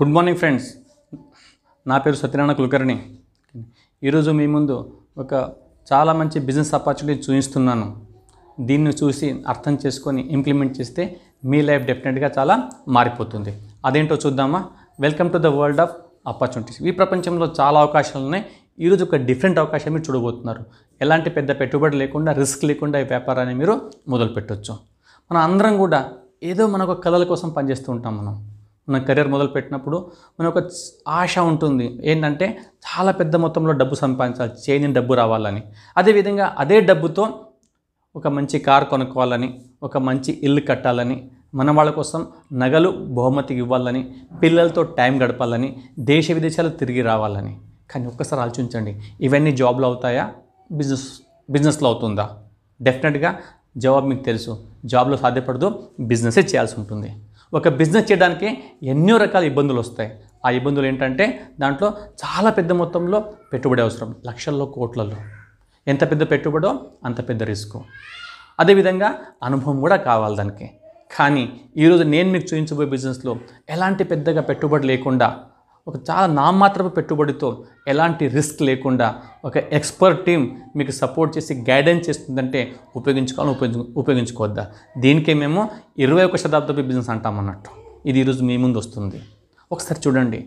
good morning friends నా పేరు సత్యనారాయణ కులకర్ణి ఈరోజు మీ ముందు ఒక చాలా మంచి బిజినెస్ ఆపర్చునిటీ చూపిస్తున్నాను దీన్ని చూసి అర్థం చేసుకొని ఇంప్లిమెంట్ చేస్తే మీ లైఫ్ డెఫినెట్గా చాలా మారిపోతుంది అదేంటో చూద్దామా welcome to the world of opportunities ఈ ప్రపంచంలో చాలా అవకాశాలు ఉన్నాయి ఈరోజు ఒక డిఫరెంట్ అవకాశం మీరు చూడబోతున్నారు ఎలాంటి పెద్ద పెట్టుబడి లేకుండా రిస్క్ లేకుండా ఈ వ్యాపారాన్ని మీరు మొదలుపెట్టవచ్చు మనం అందరం కూడా ఏదో మనకు కళల కోసం పనిచేస్తూ ఉంటాం మనం మన కెరీర్ మొదలుపెట్టినప్పుడు మన ఒక ఆశ ఉంటుంది ఏంటంటే చాలా పెద్ద మొత్తంలో డబ్బు సంపాదించాలి చేంజ్ డబ్బు రావాలని అదేవిధంగా అదే డబ్బుతో ఒక మంచి కార్ కొనుక్కోవాలని ఒక మంచి ఇల్లు కట్టాలని మన వాళ్ళ కోసం నగలు బహుమతికి ఇవ్వాలని పిల్లలతో టైం గడపాలని దేశ విదేశాలు తిరిగి రావాలని కానీ ఒక్కసారి ఆలోచించండి ఇవన్నీ జాబ్లు అవుతాయా బిజినెస్ బిజినెస్లో అవుతుందా డెఫినెట్గా జవాబు మీకు తెలుసు జాబ్లో సాధ్యపడదు బిజినెసే చేయాల్సి ఉంటుంది ఒక బిజినెస్ చేయడానికి ఎన్నో రకాల ఇబ్బందులు వస్తాయి ఆ ఇబ్బందులు ఏంటంటే దాంట్లో చాలా పెద్ద మొత్తంలో పెట్టుబడి అవసరం లక్షల్లో కోట్లలో ఎంత పెద్ద పెట్టుబడో అంత పెద్ద రిస్క్ అదేవిధంగా అనుభవం కూడా కావాలి దానికి కానీ ఈరోజు నేను మీకు చూపించబోయే బిజినెస్లో ఎలాంటి పెద్దగా పెట్టుబడి లేకుండా ఒక చాలా నామాత్రపు పెట్టుబడితో ఎలాంటి రిస్క్ లేకుండా ఒక ఎక్స్పర్ట్ టీం మీకు సపోర్ట్ చేసి గైడెన్స్ చేస్తుందంటే ఉపయోగించుకోవాలని ఉపయోగించు ఉపయోగించుకోవద్దా దీనికే మేము ఇరవై ఒక శతాబ్దపు బిజినెస్ అంటాం అన్నట్టు ఇది ఈరోజు మీ ముందు వస్తుంది ఒకసారి చూడండి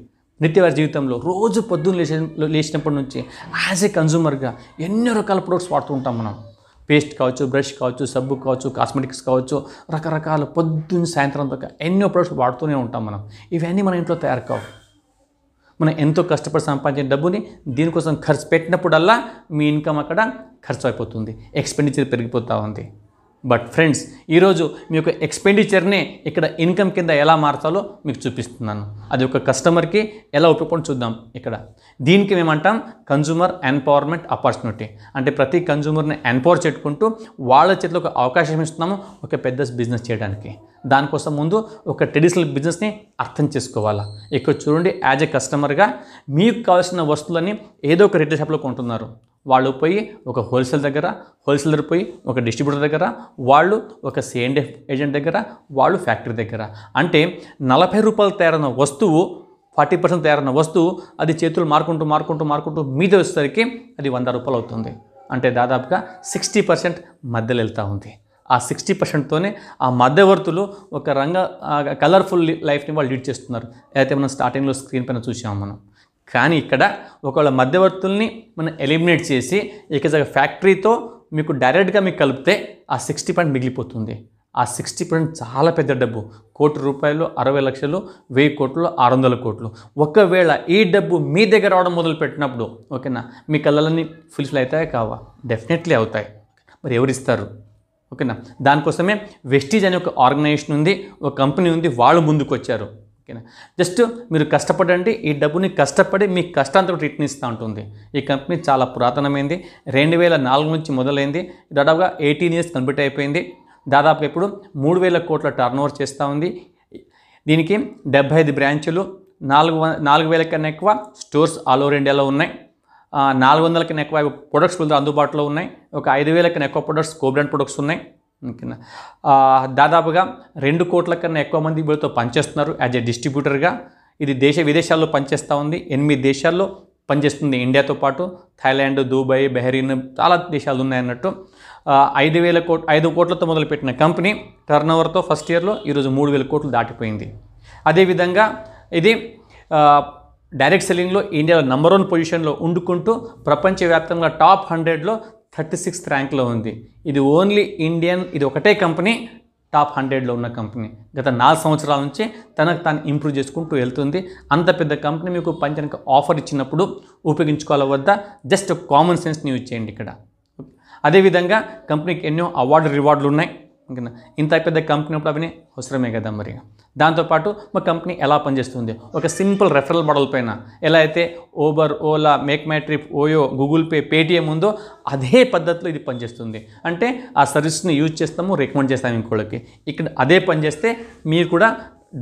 నిత్యవారి జీవితంలో రోజు పొద్దున్న లేచే లేచినప్పటి నుంచి యాజ్ ఏ కన్జ్యూమర్గా ఎన్నో రకాల ప్రొడక్ట్స్ వాడుతూ ఉంటాం మనం పేస్ట్ కావచ్చు బ్రష్ కావచ్చు సబ్బు కావచ్చు కాస్మెటిక్స్ కావచ్చు రకరకాల పొద్దున్న సాయంత్రం దాకా ఎన్నో ప్రొడక్ట్స్ వాడుతూనే ఉంటాం మనం ఇవన్నీ మన ఇంట్లో తయారు కావు మనం ఎంతో కష్టపడి సంపాదించిన డబ్బుని దీనికోసం ఖర్చు పెట్టినప్పుడల్లా మీ ఇన్కమ్ అక్కడ ఖర్చు అయిపోతుంది ఎక్స్పెండిచర్ పెరిగిపోతూ ఉంది బట్ ఫ్రెండ్స్ ఈరోజు మీ యొక్క ఎక్స్పెండిచర్నే ఇక్కడ ఇన్కమ్ కింద ఎలా మార్చాలో మీకు చూపిస్తున్నాను అది ఒక కస్టమర్కి ఎలా ఉపయోగపడి చూద్దాం ఇక్కడ దీనికి మేమంటాం కన్జ్యూమర్ ఎన్పవర్మెంట్ ఆపర్చునిటీ అంటే ప్రతి కన్జ్యూమర్ని ఎన్పవర్ చేసుకుంటూ వాళ్ళ చేతిలో ఒక అవకాశం ఇస్తున్నాము ఒక పెద్ద బిజినెస్ చేయడానికి దానికోసం ముందు ఒక ట్రెడిషనల్ బిజినెస్ని అర్థం చేసుకోవాలా ఇక్కడ చూడండి యాజ్ ఎ కస్టమర్గా మీకు కావాల్సిన వస్తువులన్నీ ఏదో ఒక రిటైల్ షాప్లో కొంటున్నారు వాళ్ళు పోయి ఒక హోల్సేల్ దగ్గర హోల్సేలర్ పోయి ఒక డిస్ట్రిబ్యూటర్ దగ్గర వాళ్ళు ఒక సిఎన్డిఎఫ్ ఏజెంట్ దగ్గర వాళ్ళు ఫ్యాక్టరీ దగ్గర అంటే నలభై రూపాయలు తయారైన వస్తువు ఫార్టీ పర్సెంట్ తయారైన వస్తువు అది చేతులు మార్కుంటూ మార్కుంటూ మార్కుంటూ మీద వచ్చేసరికి అది వంద రూపాయలు అవుతుంది అంటే దాదాపుగా సిక్స్టీ పర్సెంట్ మధ్యలో వెళ్తూ ఉంది ఆ సిక్స్టీ పర్సెంట్తోనే ఆ మధ్యవర్తులు ఒక రంగ కలర్ఫుల్ లైఫ్ని వాళ్ళు లీడ్ చేస్తున్నారు అయితే మనం స్టార్టింగ్లో స్క్రీన్ పైన చూసాము మనం కానీ ఇక్కడ ఒకవేళ మధ్యవర్తుల్ని మనం ఎలిమినేట్ చేసి ఇక ఫ్యాక్టరీతో మీకు డైరెక్ట్గా మీకు కలిపితే ఆ సిక్స్టీ పర్సెంట్ మిగిలిపోతుంది ఆ సిక్స్టీ పర్సెంట్ చాలా పెద్ద డబ్బు కోటి రూపాయలు అరవై లక్షలు వెయ్యి కోట్లు ఆరు వందల కోట్లు ఒకవేళ ఈ డబ్బు మీ దగ్గర రావడం మొదలు పెట్టినప్పుడు ఓకేనా మీ కళ్ళలన్నీ ఫుల్ఫిల్ అవుతాయా కావా డెఫినెట్లీ అవుతాయి మరి ఎవరిస్తారు ఓకేనా దానికోసమే వెస్టీజ్ అనే ఒక ఆర్గనైజేషన్ ఉంది ఒక కంపెనీ ఉంది వాళ్ళు ముందుకు వచ్చారు ఓకేనా జస్ట్ మీరు కష్టపడండి ఈ డబ్బుని కష్టపడి మీ కష్టాంతరం రిటర్న్ ఇస్తూ ఉంటుంది ఈ కంపెనీ చాలా పురాతనమైంది రెండు వేల నాలుగు నుంచి మొదలైంది దాదాపుగా ఎయిటీన్ ఇయర్స్ కంప్లీట్ అయిపోయింది దాదాపు ఇప్పుడు మూడు వేల కోట్ల టర్న్ ఓవర్ చేస్తూ ఉంది దీనికి డెబ్బై ఐదు బ్రాంచులు నాలుగు నాలుగు వేల కన్నా ఎక్కువ స్టోర్స్ ఆల్ ఓవర్ ఇండియాలో ఉన్నాయి నాలుగు కన్నా ఎక్కువ ప్రొడక్ట్స్ వీళ్ళు అందుబాటులో ఉన్నాయి ఒక ఐదు కన్నా ఎక్కువ ప్రొడక్ట్స్ కోబ్రాండ్ ప్రొడక్ట్స్ ఉన్నాయి ఓకేనా దాదాపుగా రెండు కోట్ల కన్నా ఎక్కువ మంది వీళ్ళతో పనిచేస్తున్నారు యాజ్ ఎ డిస్ట్రిబ్యూటర్గా ఇది దేశ విదేశాల్లో పనిచేస్తూ ఉంది ఎనిమిది దేశాల్లో పనిచేస్తుంది ఇండియాతో పాటు థాయిలాండ్ దుబాయ్ బెహరీన్ చాలా దేశాలు ఉన్నాయన్నట్టు ఐదు వేల కోట్ ఐదు కోట్లతో మొదలుపెట్టిన కంపెనీ టర్న్ ఓవర్తో ఫస్ట్ ఇయర్లో ఈరోజు మూడు వేల కోట్లు దాటిపోయింది అదేవిధంగా ఇది డైరెక్ట్ సెల్లింగ్లో ఇండియాలో నంబర్ వన్ పొజిషన్లో ఉండుకుంటూ ప్రపంచవ్యాప్తంగా టాప్ హండ్రెడ్లో థర్టీ సిక్స్త్ ర్యాంక్లో ఉంది ఇది ఓన్లీ ఇండియన్ ఇది ఒకటే కంపెనీ టాప్ హండ్రెడ్లో ఉన్న కంపెనీ గత నాలుగు సంవత్సరాల నుంచి తనకు తాను ఇంప్రూవ్ చేసుకుంటూ వెళ్తుంది అంత పెద్ద కంపెనీ మీకు పంచనక ఆఫర్ ఇచ్చినప్పుడు ఉపయోగించుకోవాల వద్ద జస్ట్ కామన్ సెన్స్ యూజ్ చేయండి ఇక్కడ అదేవిధంగా కంపెనీకి ఎన్నో అవార్డు రివార్డులు ఉన్నాయి ఓకేనా ఇంత పెద్ద కంపెనీ అప్పుడు అవన్నీ అవసరమే కదా మరి దాంతోపాటు మా కంపెనీ ఎలా పనిచేస్తుంది ఒక సింపుల్ రెఫరల్ మోడల్ పైన ఎలా అయితే Uber Ola make my trip OYO Google pay Paytm ఉందో అదే పద్ధతిలో ఇది పనిచేస్తుంది అంటే ఆ సర్వీస్ని యూజ్ చేస్తాము రికమెండ్ చేస్తాము ఇంకోళ్ళకి ఇక్కడ అదే పనిచేస్తే మీరు కూడా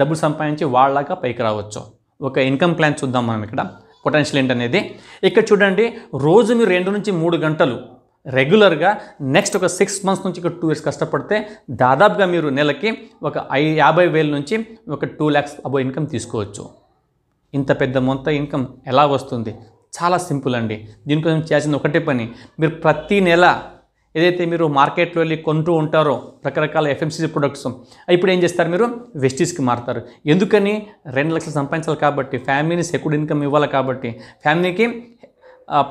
డబ్బులు సంపాదించి వాళ్ళగా పైకి రావచ్చు ఒక ఇన్కమ్ ప్లాన్ చూద్దాం మనం ఇక్కడ పొటెన్షియల్ ఏంటనేది ఇక్కడ చూడండి రోజు మీరు రెండు నుంచి మూడు గంటలు రెగ్యులర్గా నెక్స్ట్ ఒక సిక్స్ మంత్స్ నుంచి ఒక టూ ఇయర్స్ కష్టపడితే దాదాపుగా మీరు నెలకి ఒక ఐ యాభై వేల నుంచి ఒక టూ ల్యాక్స్ అబో ఇన్కమ్ తీసుకోవచ్చు ఇంత పెద్ద మొత్తం ఇన్కమ్ ఎలా వస్తుంది చాలా సింపుల్ అండి దీనికోసం చేసిన ఒకటే పని మీరు ప్రతీ నెల ఏదైతే మీరు మార్కెట్లో వెళ్ళి కొంటూ ఉంటారో రకరకాల ఎఫ్ఎంసీజీ ప్రొడక్ట్స్ ఇప్పుడు ఏం చేస్తారు మీరు వెస్టీస్కి మారుతారు ఎందుకని రెండు లక్షలు సంపాదించాలి కాబట్టి ఫ్యామిలీని సెక్యూర్డ్ ఇన్కమ్ ఇవ్వాలి కాబట్టి ఫ్యామిలీకి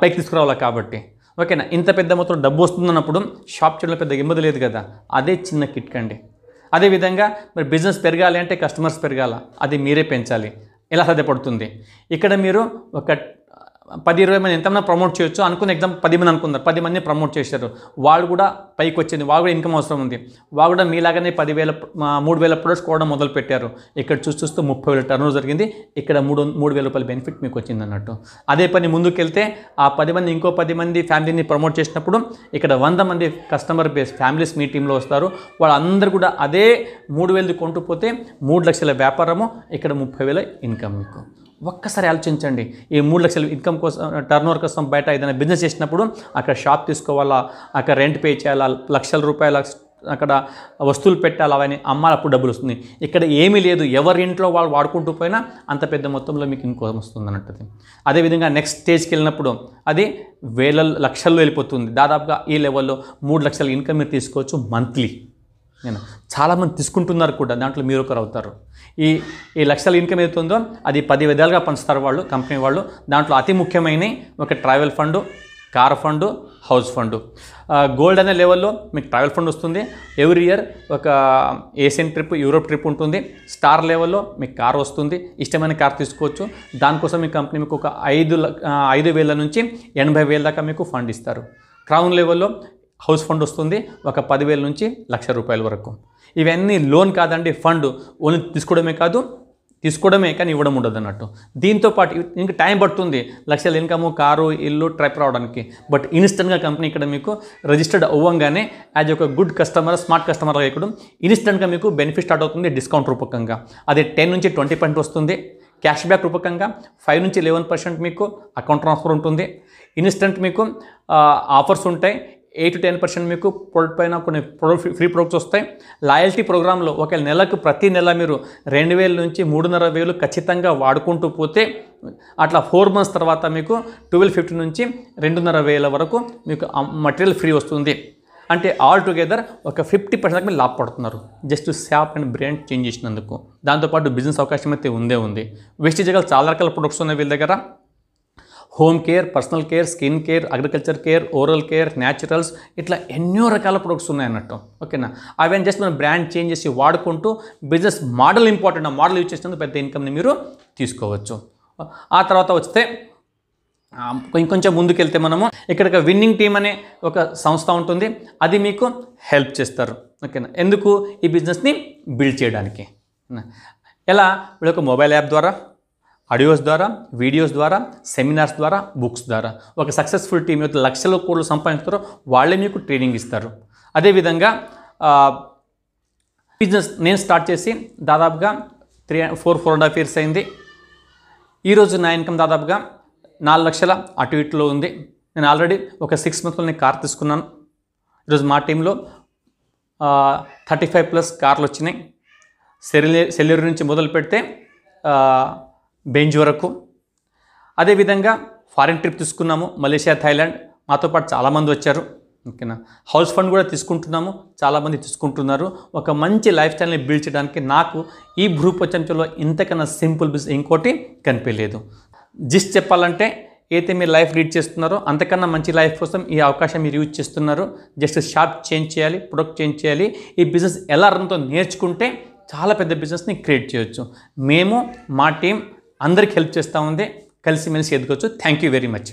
పైకి తీసుకురావాలి కాబట్టి ఓకేనా ఇంత పెద్ద మొత్తం డబ్బు వస్తుందన్నప్పుడు షాప్ చేయడంలో పెద్ద ఇబ్బంది లేదు కదా అదే చిన్న కిట్క్ అండి అదేవిధంగా మరి బిజినెస్ పెరగాలి అంటే కస్టమర్స్ పెరగాల అది మీరే పెంచాలి ఎలా సాధ్యపడుతుంది ఇక్కడ మీరు ఒక పది ఇరవై మంది ఎంతమంది ప్రమోట్ చేయొచ్చు అనుకున్న ఎగ్జామ్ పది మంది అనుకున్నారు పది మంది ప్రమోట్ చేశారు వాళ్ళు కూడా పైకి వచ్చింది వాళ్ళు కూడా ఇన్కమ్ అవసరం ఉంది వాళ్ళు కూడా మీలాగానే పదివేల మూడు వేల ప్రొడక్ట్స్ కూడా మొదలు పెట్టారు ఇక్కడ చూసి చూస్తూ ముప్పై వేల టర్న్ జరిగింది ఇక్కడ మూడు మూడు వేల రూపాయల బెనిఫిట్ మీకు వచ్చింది అన్నట్టు అదే పని ముందుకెళ్తే ఆ పది మంది ఇంకో పది మంది ఫ్యామిలీని ప్రమోట్ చేసినప్పుడు ఇక్కడ వంద మంది కస్టమర్ బేస్ ఫ్యామిలీస్ మీ టీంలో వస్తారు వాళ్ళందరూ కూడా అదే మూడు వేలది కొంటుపోతే మూడు లక్షల వ్యాపారము ఇక్కడ ముప్పై వేల ఇన్కమ్ మీకు ఒక్కసారి ఆలోచించండి ఈ మూడు లక్షలు ఇన్కమ్ కోసం టర్న్ ఓవర్ కోసం బయట ఏదైనా బిజినెస్ చేసినప్పుడు అక్కడ షాప్ తీసుకోవాలా అక్కడ రెంట్ పే చేయాలా లక్షల రూపాయల అక్కడ వస్తువులు పెట్టాలి అవన్నీ అమ్మాలి అప్పుడు డబ్బులు వస్తుంది ఇక్కడ ఏమీ లేదు ఎవరి ఇంట్లో వాళ్ళు వాడుకుంటూ పోయినా అంత పెద్ద మొత్తంలో మీకు ఇంకోసం వస్తుంది అన్నట్టు అదేవిధంగా నెక్స్ట్ స్టేజ్కి వెళ్ళినప్పుడు అది వేల లక్షల్లో వెళ్ళిపోతుంది దాదాపుగా ఈ లెవెల్లో మూడు లక్షల ఇన్కమ్ మీరు తీసుకోవచ్చు మంత్లీ నేను చాలామంది తీసుకుంటున్నారు కూడా దాంట్లో మీరు ఒకరు అవుతారు ఈ ఈ లక్షల ఇన్కమ్ ఏదైతుందో అది పది విధాలుగా పంచుతారు వాళ్ళు కంపెనీ వాళ్ళు దాంట్లో అతి ముఖ్యమైన ఒక travel fund car fund house fund gold అనే లెవెల్లో మీకు ట్రావెల్ ఫండ్ వస్తుంది ఎవ్రీ ఇయర్ ఒక ఏషియన్ ట్రిప్ యూరోప్ ట్రిప్ ఉంటుంది స్టార్ లెవెల్లో మీకు కార్ వస్తుంది ఇష్టమైన కార్ తీసుకోవచ్చు దానికోసం మీ కంపెనీ మీకు ఒక ఐదు ఐదు వేల నుంచి ఎనభై వేల దాకా మీకు ఫండ్ ఇస్తారు క్రౌన్ లెవెల్లో హౌస్ ఫండ్ వస్తుంది ఒక పదివేల నుంచి లక్ష రూపాయల వరకు ఇవన్నీ లోన్ కాదండి ఫండ్ ఓన్లీ తీసుకోవడమే కాదు తీసుకోవడమే కానీ ఇవ్వడం ఉండదు అన్నట్టు దీంతోపాటు ఇంకా టైం పడుతుంది లక్షల ఇన్కమ్ కారు ఇల్లు ట్రైప్ రావడానికి బట్ ఇన్స్టెంట్గా కంపెనీ ఇక్కడ మీకు రిజిస్టర్డ్ అవ్వంగానే యాజ్ ఒక గుడ్ కస్టమర్ స్మార్ట్ కస్టమర్గా ఇక్కడ ఇన్స్టెంట్గా మీకు బెనిఫిట్ స్టార్ట్ అవుతుంది డిస్కౌంట్ రూపకంగా అది టెన్ నుంచి ట్వంటీ పర్సెంట్ వస్తుంది క్యాష్ బ్యాక్ రూపకంగా ఫైవ్ నుంచి లెవెన్ పర్సెంట్ మీకు అకౌంట్ ట్రాన్స్ఫర్ ఉంటుంది ఇన్స్టెంట్ మీకు ఆఫర్స్ ఉంటాయి ఎయిట్ టు టెన్ పర్సెంట్ మీకు ప్రొడక్ట్ పైన కొన్ని ప్రొడక్ట్ ఫ్రీ ప్రొడక్ట్స్ వస్తాయి లాయల్టీ ప్రోగ్రాంలో ఒక నెలకు ప్రతి నెల మీరు రెండు వేల నుంచి మూడున్నర వేలు ఖచ్చితంగా వాడుకుంటూ పోతే అట్లా ఫోర్ మంత్స్ తర్వాత మీకు ట్వెల్వ్ ఫిఫ్టీ నుంచి రెండున్నర వేల వరకు మీకు మటీరియల్ ఫ్రీ వస్తుంది అంటే ఆల్ టుగెదర్ ఒక ఫిఫ్టీ పర్సెంట్ మీరు లాభపడుతున్నారు just shop and brand change చేసినందుకు దాంతోపాటు బిజినెస్ అవకాశం అయితే ఉందే ఉంది వెస్టిజగల్ చాలా రకాల ప్రొడక్ట్స్ ఉన్నాయి వీళ్ళ దగ్గర home care personal care skin care agriculture care oral care naturals ఇట్లా ఎన్నో రకాల ప్రొడక్ట్స్ ఉన్నాయన్నట్టు ఓకేనా అవి ఏం జస్ట్ మనం బ్రాండ్ చేంజ్ చేసి వాడుకుంటూ బిజినెస్ మోడల్ ఇంపార్టెంట్ ఆ మోడల్ యూజ్ చేసినందుకు పెద్ద ఇన్కమ్ని మీరు తీసుకోవచ్చు ఆ తర్వాత వస్తే ఇంకొంచెం ముందుకెళ్తే మనము ఇక్కడ విన్నింగ్ టీమ్ అనే ఒక సంస్థ ఉంటుంది అది మీకు హెల్ప్ చేస్తారు ఓకేనా ఎందుకు ఈ బిజినెస్ని బిల్డ్ చేయడానికి ఎలా వీళ్ళొక మొబైల్ యాప్ ద్వారా ఆడియోస్ ద్వారా వీడియోస్ ద్వారా సెమినార్స్ ద్వారా బుక్స్ ద్వారా ఒక సక్సెస్ఫుల్ టీం యొక్క లక్షల కోట్లు సంపాదిస్తారో వాళ్ళే మీకు ట్రైనింగ్ ఇస్తారు అదేవిధంగా బిజినెస్ నేను స్టార్ట్ చేసి దాదాపుగా three four four and half years అయింది ఈరోజు నా ఇన్కమ్ దాదాపుగా నాలుగు లక్షల అటు ఇటులో ఉంది నేను ఆల్రెడీ ఒక సిక్స్ మంత్స్లో నేను కార్ తీసుకున్నాను ఈరోజు మా టీంలో థర్టీ ఫైవ్ ప్లస్ కార్లు వచ్చినాయి సెల్యూరు నుంచి మొదలు పెడితే బెంజ్ వరకు అదేవిధంగా ఫారిన్ ట్రిప్ తీసుకున్నాము మలేషియా థాయిలాండ్ మాతో పాటు చాలామంది వచ్చారు ఓకేనా హౌస్ ఫండ్ కూడా తీసుకుంటున్నాము చాలామంది తీసుకుంటున్నారు ఒక మంచి లైఫ్ స్టైల్ని బిల్డ్ చేయడానికి నాకు ఈ భూ ప్రపంచంలో ఇంతకన్నా సింపుల్ బిజినెస్ ఇంకోటి కనిపించలేదు జిస్ట్ చెప్పాలంటే ఏదైతే మీరు లైఫ్ లీడ్ చేస్తున్నారో అంతకన్నా మంచి లైఫ్ కోసం ఈ అవకాశం మీరు యూజ్ చేస్తున్నారు జస్ట్ షాప్ చేంజ్ చేయాలి ప్రొడక్ట్ చేంజ్ చేయాలి ఈ బిజినెస్ ఎలా రన్తో నేర్చుకుంటే చాలా పెద్ద బిజినెస్ని క్రియేట్ చేయొచ్చు మేము మా టీం అందరికి హెల్ప్ చేస్తూ ఉంది కలిసిమెలిసి ఎదుకొచ్చు థ్యాంక్ యూ వెరీ మచ్